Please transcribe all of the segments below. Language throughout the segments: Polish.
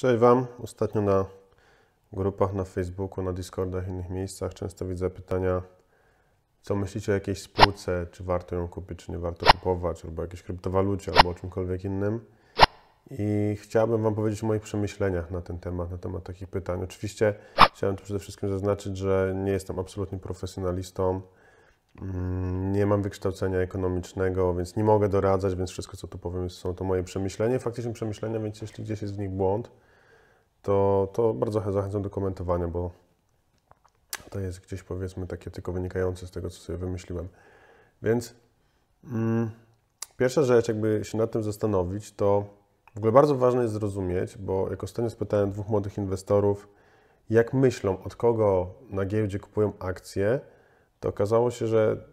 Cześć Wam. Ostatnio na grupach na Facebooku, na Discordach i innych miejscach często widzę pytania, co myślicie o jakiejś spółce, czy warto ją kupić, czy nie warto kupować, albo o jakiejś kryptowalucie, albo o czymkolwiek innym. I chciałbym Wam powiedzieć o moich przemyśleniach na ten temat, na temat takich pytań. Oczywiście chciałem tu przede wszystkim zaznaczyć, że nie jestem absolutnie profesjonalistą, mm, nie mam wykształcenia ekonomicznego, więc nie mogę doradzać, więc wszystko, co tu powiem, są to moje przemyślenia, faktyczne przemyślenia, więc jeśli gdzieś jest w nich błąd, to, to bardzo zachęcam do komentowania, bo to jest gdzieś powiedzmy takie tylko wynikające z tego, co sobie wymyśliłem. Więc mm, pierwsza rzecz, jakby się nad tym zastanowić, to w ogóle bardzo ważne jest zrozumieć, bo jak ostatnio spytałem dwóch młodych inwestorów, jak myślą, od kogo na giełdzie kupują akcje, to okazało się, że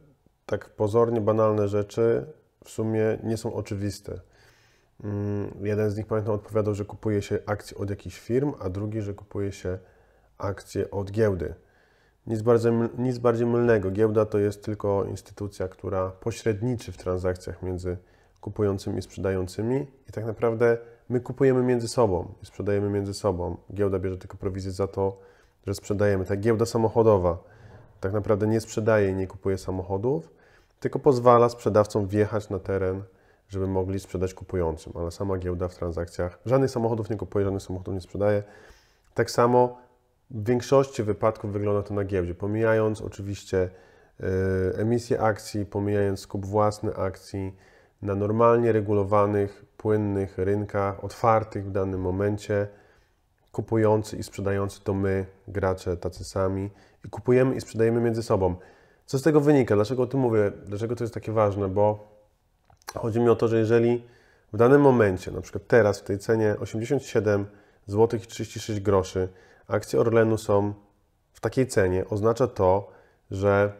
tak pozornie banalne rzeczy w sumie nie są oczywiste. Mm, jeden z nich, pamiętam, odpowiadał, że kupuje się akcje od jakichś firm, a drugi, że kupuje się akcje od giełdy. Nic bardziej, nic bardziej mylnego. Giełda to jest tylko instytucja, która pośredniczy w transakcjach między kupującymi i sprzedającymi i tak naprawdę my kupujemy między sobą i sprzedajemy między sobą. Giełda bierze tylko prowizję za to, że sprzedajemy. Ta giełda samochodowa tak naprawdę nie sprzedaje i nie kupuje samochodów, tylko pozwala sprzedawcom wjechać na teren żeby mogli sprzedać kupującym, ale sama giełda w transakcjach żadnych samochodów nie kupuje, żadnych samochodów nie sprzedaje. Tak samo w większości wypadków wygląda to na giełdzie, pomijając oczywiście y, emisję akcji, pomijając skup własny akcji na normalnie regulowanych, płynnych rynkach, otwartych w danym momencie. Kupujący i sprzedający to my, gracze tacy sami, i kupujemy i sprzedajemy między sobą. Co z tego wynika? Dlaczego o tym mówię? Dlaczego to jest takie ważne? Bo Chodzi mi o to, że jeżeli w danym momencie, na przykład teraz w tej cenie 87 zł 36 groszy, akcje Orlenu są w takiej cenie, oznacza to, że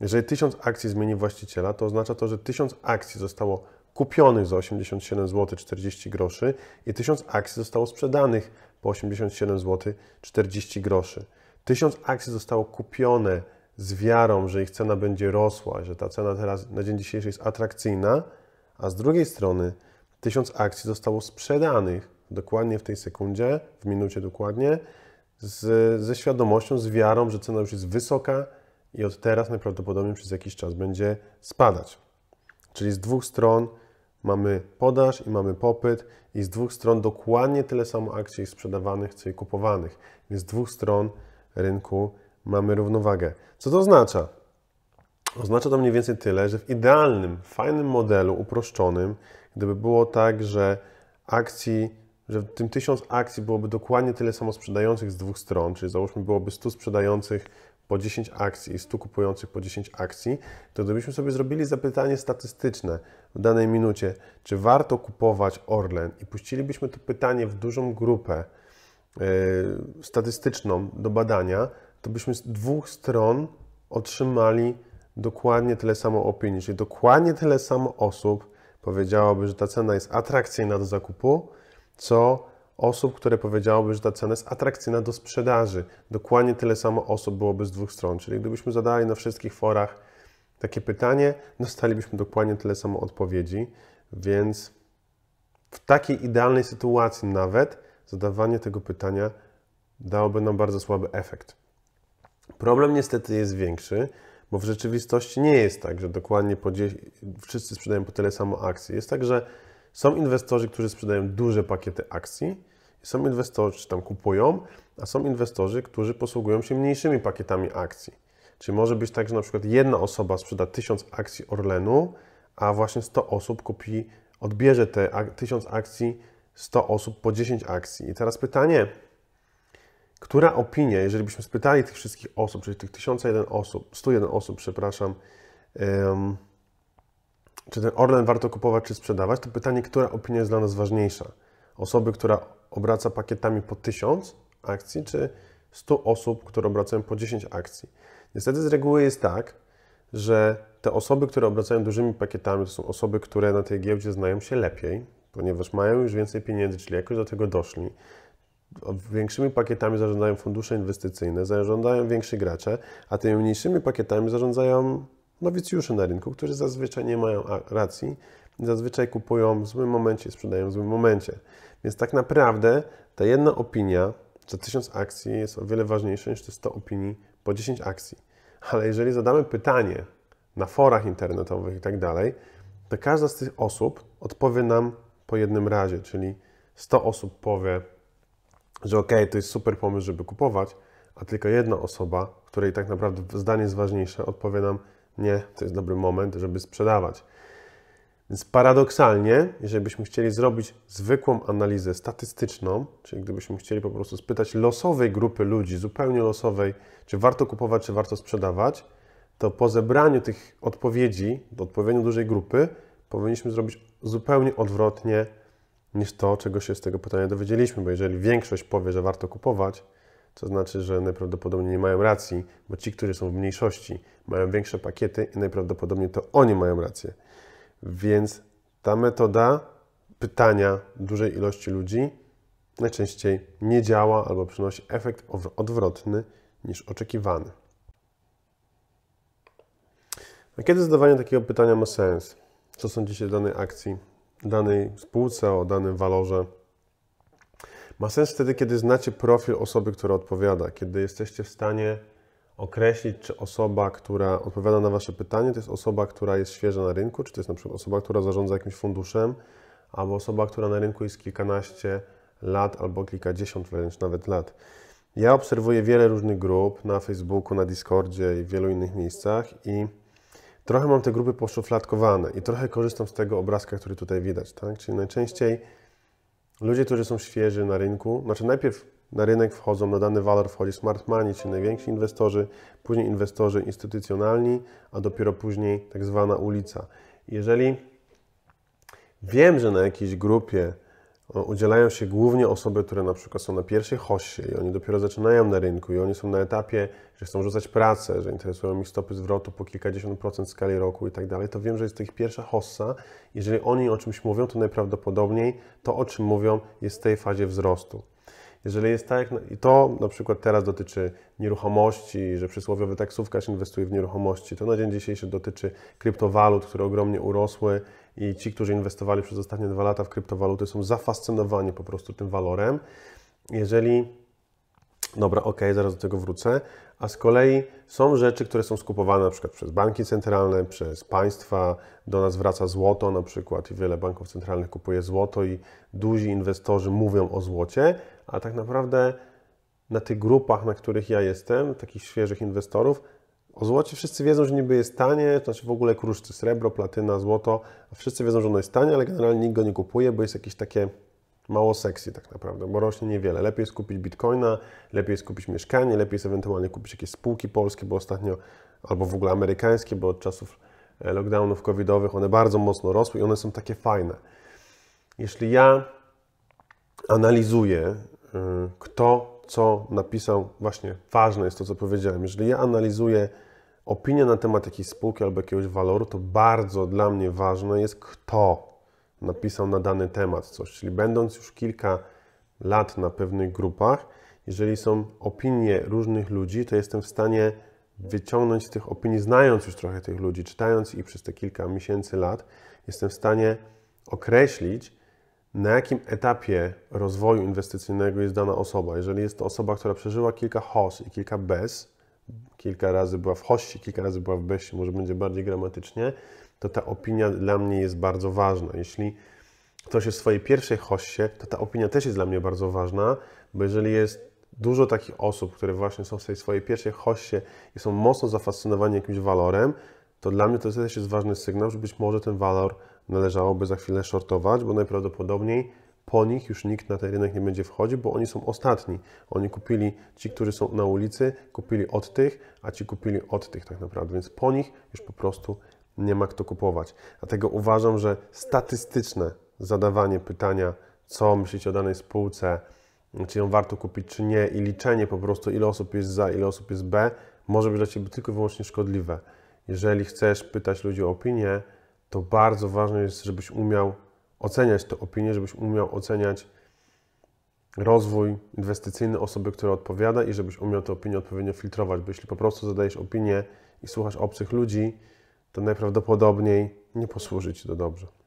jeżeli 1000 akcji zmieni właściciela, to oznacza to, że 1000 akcji zostało kupionych za 87 zł 40 groszy i 1000 akcji zostało sprzedanych po 87 zł 40 groszy. 1000 akcji zostało kupione z wiarą, że ich cena będzie rosła, że ta cena teraz na dzień dzisiejszy jest atrakcyjna, a z drugiej strony tysiąc akcji zostało sprzedanych dokładnie w tej sekundzie, w minucie dokładnie, z, ze świadomością, z wiarą, że cena już jest wysoka i od teraz najprawdopodobniej przez jakiś czas będzie spadać. Czyli z dwóch stron mamy podaż i mamy popyt, i z dwóch stron dokładnie tyle samo akcji jest sprzedawanych, co i kupowanych. Więc z dwóch stron rynku mamy równowagę. Co to oznacza? Oznacza to mniej więcej tyle, że w idealnym, fajnym modelu uproszczonym, gdyby było tak, że akcji, że w tym 1000 akcji byłoby dokładnie tyle samo sprzedających z dwóch stron, czyli załóżmy byłoby 100 sprzedających po 10 akcji i 100 kupujących po 10 akcji, to gdybyśmy sobie zrobili zapytanie statystyczne w danej minucie, czy warto kupować Orlen i puścilibyśmy to pytanie w dużą grupę yy, statystyczną do badania, to byśmy z dwóch stron otrzymali dokładnie tyle samo opinii, czyli dokładnie tyle samo osób powiedziałoby, że ta cena jest atrakcyjna do zakupu, co osób, które powiedziałoby, że ta cena jest atrakcyjna do sprzedaży. Dokładnie tyle samo osób byłoby z dwóch stron. Czyli gdybyśmy zadali na wszystkich forach takie pytanie, dostalibyśmy dokładnie tyle samo odpowiedzi, więc w takiej idealnej sytuacji nawet zadawanie tego pytania dałoby nam bardzo słaby efekt. Problem niestety jest większy, bo w rzeczywistości nie jest tak, że dokładnie po 10, wszyscy sprzedają po tyle samo akcji. Jest tak, że są inwestorzy, którzy sprzedają duże pakiety akcji, są inwestorzy, którzy tam kupują, a są inwestorzy, którzy posługują się mniejszymi pakietami akcji. Czy może być tak, że na przykład jedna osoba sprzeda 1000 akcji Orlenu, a właśnie 100 osób kupi, odbierze te 1000 akcji, 100 osób po 10 akcji. I teraz pytanie, która opinia, jeżeli byśmy spytali tych wszystkich osób, czyli tych 1001 osób, 101 osób, przepraszam, um, czy ten Orlen warto kupować czy sprzedawać, to pytanie, która opinia jest dla nas ważniejsza? Osoby, która obraca pakietami po 1000 akcji, czy 100 osób, które obracają po 10 akcji? Niestety z reguły jest tak, że te osoby, które obracają dużymi pakietami, to są osoby, które na tej giełdzie znają się lepiej, ponieważ mają już więcej pieniędzy, czyli jakoś do tego doszli. Większymi pakietami zarządzają fundusze inwestycyjne, zarządzają więksi gracze, a tymi mniejszymi pakietami zarządzają nowicjusze na rynku, którzy zazwyczaj nie mają racji, zazwyczaj kupują w złym momencie, sprzedają w złym momencie. Więc tak naprawdę ta jedna opinia za 1000 akcji jest o wiele ważniejsza niż te 100 opinii po 10 akcji. Ale jeżeli zadamy pytanie na forach internetowych i tak dalej, to każda z tych osób odpowie nam po jednym razie, czyli 100 osób powie że ok, to jest super pomysł, żeby kupować, a tylko jedna osoba, której tak naprawdę zdanie jest ważniejsze, odpowiadam, nie, to jest dobry moment, żeby sprzedawać. Więc paradoksalnie, jeżeli byśmy chcieli zrobić zwykłą analizę statystyczną, czyli gdybyśmy chcieli po prostu spytać losowej grupy ludzi, zupełnie losowej, czy warto kupować, czy warto sprzedawać, to po zebraniu tych odpowiedzi do odpowiednio dużej grupy powinniśmy zrobić zupełnie odwrotnie niż to, czego się z tego pytania dowiedzieliśmy, bo jeżeli większość powie, że warto kupować, to znaczy, że najprawdopodobniej nie mają racji, bo ci, którzy są w mniejszości, mają większe pakiety i najprawdopodobniej to oni mają rację. Więc ta metoda pytania dużej ilości ludzi najczęściej nie działa albo przynosi efekt odwrotny niż oczekiwany. A kiedy zadawanie takiego pytania ma sens? Co sądzicie o danej akcji? danej spółce, o danym walorze. Ma sens wtedy, kiedy znacie profil osoby, która odpowiada, kiedy jesteście w stanie określić, czy osoba, która odpowiada na Wasze pytanie, to jest osoba, która jest świeża na rynku, czy to jest na przykład osoba, która zarządza jakimś funduszem, albo osoba, która na rynku jest kilkanaście lat albo kilkadziesiąt wręcz nawet lat. Ja obserwuję wiele różnych grup na Facebooku, na Discordzie i w wielu innych miejscach i trochę mam te grupy poszufladkowane i trochę korzystam z tego obrazka, który tutaj widać. Tak? Czyli najczęściej ludzie, którzy są świeży na rynku, znaczy najpierw na rynek wchodzą, na dany walor wchodzi smart money, czyli najwięksi inwestorzy, później inwestorzy instytucjonalni, a dopiero później tak zwana ulica. Jeżeli wiem, że na jakiejś grupie udzielają się głównie osoby, które na przykład są na pierwszej hossie i oni dopiero zaczynają na rynku i oni są na etapie, że chcą rzucać pracę, że interesują ich stopy zwrotu po kilkadziesiąt procent w skali roku i tak dalej, to wiem, że jest to ich pierwsza hossa. Jeżeli oni o czymś mówią, to najprawdopodobniej to, o czym mówią, jest w tej fazie wzrostu. Jeżeli jest tak, no, i to na przykład teraz dotyczy nieruchomości, że przysłowiowy taksówkarz inwestuje w nieruchomości, to na dzień dzisiejszy dotyczy kryptowalut, które ogromnie urosły i ci, którzy inwestowali przez ostatnie dwa lata w kryptowaluty, są zafascynowani po prostu tym walorem. Jeżeli Dobra, ok, zaraz do tego wrócę. A z kolei są rzeczy, które są skupowane na przykład przez banki centralne, przez państwa. Do nas wraca złoto na przykład i wiele banków centralnych kupuje złoto i duzi inwestorzy mówią o złocie, a tak naprawdę na tych grupach, na których ja jestem, takich świeżych inwestorów, o złocie wszyscy wiedzą, że niby jest tanie, to znaczy w ogóle kruszce srebro, platyna, złoto. a Wszyscy wiedzą, że ono jest tanie, ale generalnie nikt go nie kupuje, bo jest jakieś takie mało sexy tak naprawdę, bo rośnie niewiele. Lepiej jest kupić bitcoina, lepiej jest kupić mieszkanie, lepiej jest ewentualnie kupić jakieś spółki polskie, bo ostatnio, albo w ogóle amerykańskie, bo od czasów e, lockdownów covidowych one bardzo mocno rosły i one są takie fajne. Jeśli ja analizuję, y, kto co napisał, właśnie ważne jest to, co powiedziałem, jeżeli ja analizuję opinia na temat jakiejś spółki albo jakiegoś waloru, to bardzo dla mnie ważne jest, kto napisał na dany temat coś. Czyli będąc już kilka lat na pewnych grupach, jeżeli są opinie różnych ludzi, to jestem w stanie wyciągnąć z tych opinii, znając już trochę tych ludzi, czytając ich przez te kilka miesięcy, lat, jestem w stanie określić, na jakim etapie rozwoju inwestycyjnego jest dana osoba. Jeżeli jest to osoba, która przeżyła kilka HOS i kilka BES, kilka razy była w Hości, kilka razy była w Beście, może będzie bardziej gramatycznie, to ta opinia dla mnie jest bardzo ważna. Jeśli ktoś jest w swojej pierwszej hoście, to ta opinia też jest dla mnie bardzo ważna, bo jeżeli jest dużo takich osób, które właśnie są w tej swojej pierwszej hoście i są mocno zafascynowani jakimś walorem, to dla mnie to też jest ważny sygnał, że być może ten walor należałoby za chwilę shortować, bo najprawdopodobniej po nich już nikt na ten rynek nie będzie wchodził, bo oni są ostatni. Oni kupili, ci, którzy są na ulicy, kupili od tych, a ci kupili od tych tak naprawdę, więc po nich już po prostu nie ma kto kupować. Dlatego uważam, że statystyczne zadawanie pytania, co myślicie o danej spółce, czy ją warto kupić, czy nie, i liczenie po prostu, ile osób jest za, ile osób jest B, może być dla Ciebie tylko i wyłącznie szkodliwe. Jeżeli chcesz pytać ludzi o opinię, to bardzo ważne jest, żebyś umiał oceniać te opinie, żebyś umiał oceniać rozwój inwestycyjny osoby, która odpowiada i żebyś umiał te opinie odpowiednio filtrować, bo jeśli po prostu zadajesz opinię i słuchasz obcych ludzi, to najprawdopodobniej nie posłuży Ci to dobrze.